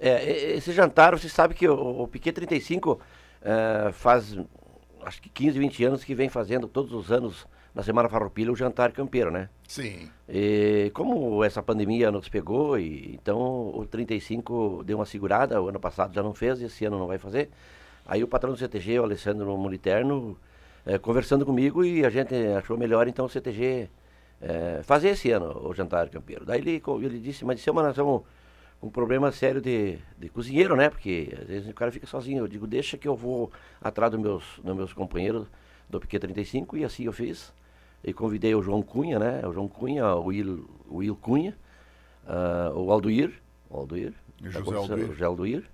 É, esse jantar, você sabe que o, o Piquet 35 é, faz acho que 15, 20 anos que vem fazendo todos os anos na Semana Farroupilha o jantar campeiro, né? Sim. E como essa pandemia nos pegou, e, então o 35 deu uma segurada, o ano passado já não fez, esse ano não vai fazer. Aí o patrão do CTG, o Alessandro Moniterno, é, conversando comigo e a gente achou melhor então o CTG é, fazer esse ano o jantar campeiro. Daí ele, ele disse, mas de semana nós vamos um problema sério de, de cozinheiro, né? Porque às vezes o cara fica sozinho. Eu digo, deixa que eu vou atrás dos meus, dos meus companheiros do Piquet 35 e assim eu fiz. E convidei o João Cunha, né? O João Cunha, o Will, o Will Cunha, uh, o Alduir, o Alduir, tá José Alduir. José Alduir,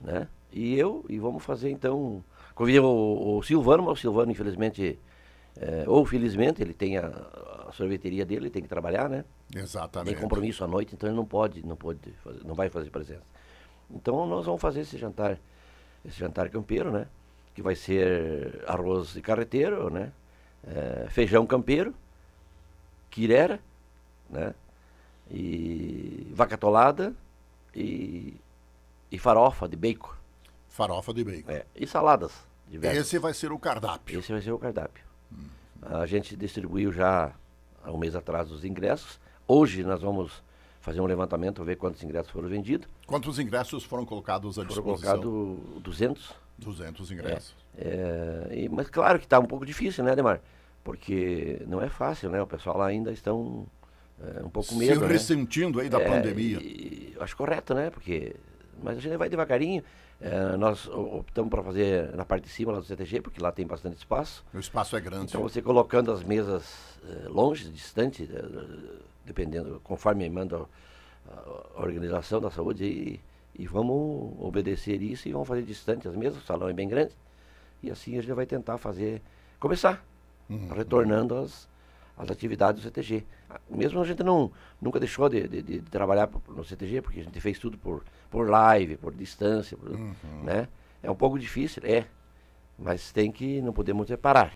né? E eu, e vamos fazer então. Convidei o, o Silvano, mas o Silvano, infelizmente, é, ou felizmente, ele tem a, a sorveteria dele, tem que trabalhar, né? Exatamente. Tem compromisso à noite, então ele não pode, não pode, fazer, não vai fazer presença. Então nós vamos fazer esse jantar, esse jantar campeiro, né? Que vai ser arroz e carreteiro, né? É, feijão campeiro, quirera, né? E vaca tolada e, e farofa de bacon. Farofa de bacon. É, e saladas. Diversas. Esse vai ser o cardápio. Esse vai ser o cardápio. Hum. A gente distribuiu já há um mês atrás os ingressos. Hoje nós vamos fazer um levantamento, ver quantos ingressos foram vendidos. Quantos ingressos foram colocados à disposição? Foram colocados 200. 200 ingressos. É, é, e, mas claro que está um pouco difícil, né, Demar? Porque não é fácil, né? O pessoal ainda estão é, um pouco medo. Se né? ressentindo né? aí da é, pandemia. E, acho correto, né? Porque mas a gente vai devagarinho. É, nós optamos para fazer na parte de cima lá do CTG, porque lá tem bastante espaço. O espaço é grande. Então você colocando as mesas é, longe, distante, é, dependendo, conforme manda a organização da saúde, e, e vamos obedecer isso e vamos fazer distante as mesas, o salão é bem grande. E assim a gente vai tentar fazer, começar, uhum. retornando às as atividades do CTG. Mesmo a gente não, nunca deixou de, de, de trabalhar no CTG, porque a gente fez tudo por, por live, por distância, por, uhum. né? É um pouco difícil, é, mas tem que, não podemos reparar.